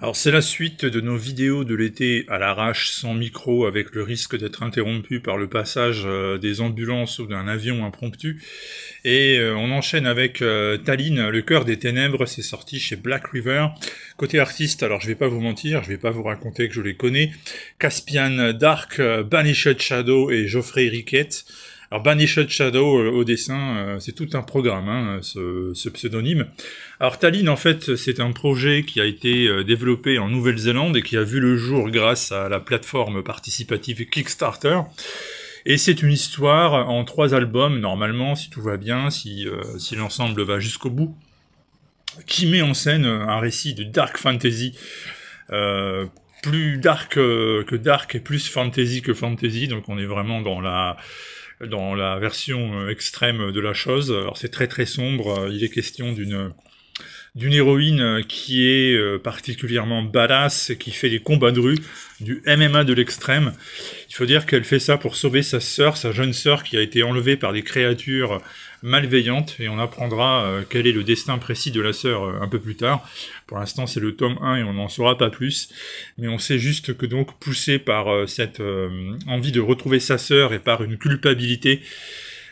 Alors c'est la suite de nos vidéos de l'été à l'arrache sans micro avec le risque d'être interrompu par le passage euh, des ambulances ou d'un avion impromptu. Et euh, on enchaîne avec euh, Tallinn, le cœur des ténèbres, c'est sorti chez Black River. Côté artiste, alors je vais pas vous mentir, je vais pas vous raconter que je les connais. Caspian Dark, Banished Shadow et Geoffrey Riquette. Alors Banished Shadow euh, au dessin, euh, c'est tout un programme, hein, ce, pseudonyme. Alors Tallinn, en fait, c'est un projet qui a été euh, développé en Nouvelle-Zélande et qui a vu le jour grâce à la plateforme participative Kickstarter. Et c'est une histoire en trois albums, normalement, si tout va bien, si, si l'ensemble va jusqu'au bout, qui met en scène un récit de dark fantasy plus dark que dark et plus fantasy que fantasy. Donc on est vraiment dans la dans la version euh, extrême de la chose. Alors c'est très très sombre, euh, il est question d'une d'une héroïne euh, qui est euh, particulièrement badass, qui fait des combats de rue, du MMA de l'extrême. Il faut dire qu'elle fait ça pour sauver sa sœur, sa jeune sœur qui a été enlevée par des créatures malveillantes, et on apprendra euh, quel est le destin précis de la sœur un peu plus tard. Pour l'instant, c'est le tome 1 et on n'en saura pas plus, mais on sait juste que donc poussée par cette envie de retrouver sa sœur et par une culpabilité,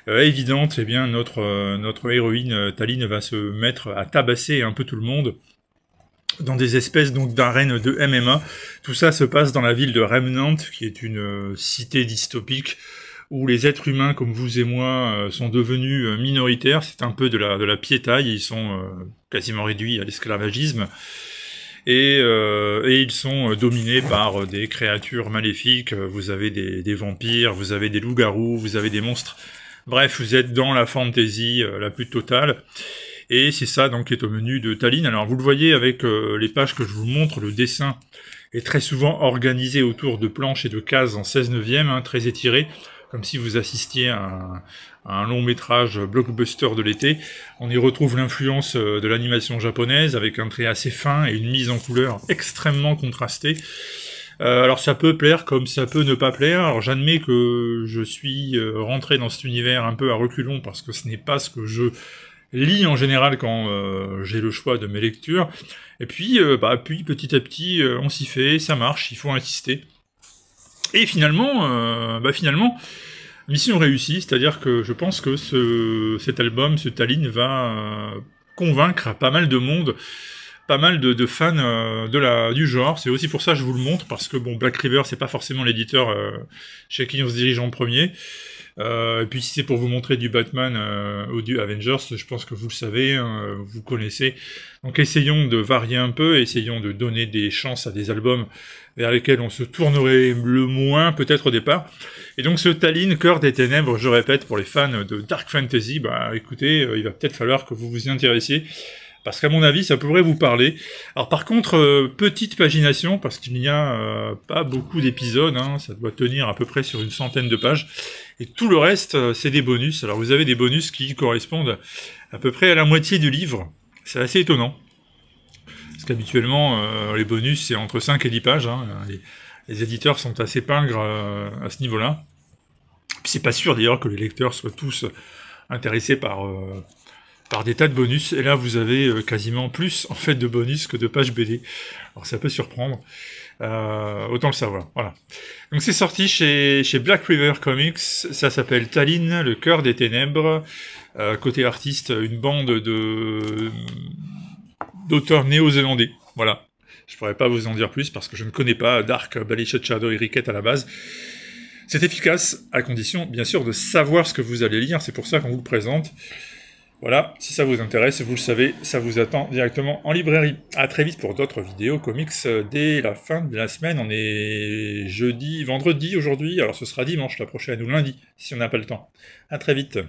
euh, évidente, eh bien notre euh, notre héroïne euh, Taline va se mettre à tabasser un peu tout le monde dans des espèces donc d'arènes de MMA. Tout ça se passe dans la ville de Remnant, qui est une cité dystopique où les êtres humains comme vous et moi sont devenus minoritaires. C'est un peu de la, de la piétaille, ils sont quasiment réduits à l'esclavagisme. Et, ils sont dominés par des créatures maléfiques. Vous avez des vampires, vous avez des loups-garous, vous avez des monstres Bref, vous êtes dans la fantaisie euh, la plus totale. Et c'est ça donc qui est au menu de Tallinn. Alors vous le voyez avec euh, les pages que je vous montre, le dessin est très souvent organisé autour de planches et de cases en 16 neuvième, hein, très étiré, comme si vous assistiez à un long métrage blockbuster de l'été. On y retrouve l'influence euh, de l'animation japonaise avec un trait assez fin et une mise en couleur extrêmement contrastée. Euh, alors ça peut plaire comme ça peut ne pas plaire. Alors j'admets que je suis euh, rentré dans cet univers un peu à reculons parce que ce n'est pas ce que je lis en général quand euh, j'ai le choix de mes lectures. Et puis, bah, petit à petit, on s'y fait, ça marche, il faut insister. Et finalement, bah finalement, mission réussie, c'est-à-dire que je pense que cet album, ce Tallinn, va convaincre pas mal de monde pas mal de, fans euh, de la, du genre. C'est aussi pour ça que je vous le montre, parce que bon, Black River, c'est pas forcément l'éditeur euh, chez qui on se dirige en premier. Euh, et puis si c'est pour vous montrer du Batman ou du Avengers, je pense que vous le savez, hein, vous connaissez. Donc essayons de varier un peu, essayons de donner des chances à des albums vers lesquels on se tournerait le moins peut-être au départ. Et donc ce Tallinn, cœur des ténèbres, je répète, pour les fans de Dark Fantasy, bah écoutez, il va peut-être falloir que vous vous y intéressiez parce qu'à mon avis, ça pourrait vous parler. Alors par contre, euh, petite pagination, parce qu'il n'y a euh, pas beaucoup d'épisodes, hein, ça doit tenir à peu près sur une centaine de pages, et tout le reste, euh, c'est des bonus. Alors vous avez des bonus qui correspondent à peu près à la moitié du livre, c'est assez étonnant, parce qu'habituellement, les bonus, c'est entre 5 et 10 pages, hein. les, les, éditeurs sont assez pingres à ce niveau-là. C'est pas sûr d'ailleurs que les lecteurs soient tous intéressés par par des tas de bonus. Et là, vous avez euh, quasiment plus en fait de bonus que de pages BD. Alors ça peut surprendre. Euh, autant le savoir. Voilà. Donc c'est sorti chez, chez Black River Comics. Ça s'appelle Tallinn, le cœur des ténèbres. Euh, côté artiste, une bande de d'auteurs néo-zélandais. Voilà. Je pourrais pas vous en dire plus parce que je ne connais pas Dark, Balishot, Shadow et Rickett à la base. C'est efficace, à condition, bien sûr, de savoir ce que vous allez lire. C'est pour ça qu'on vous le présente. Voilà, si ça vous intéresse, vous le savez, ça vous attend directement en librairie. A très vite pour d'autres vidéos comics euh, dès la fin de la semaine. On est jeudi, vendredi aujourd'hui, alors ce sera dimanche la prochaine ou lundi, si on n'a pas le temps. A très vite.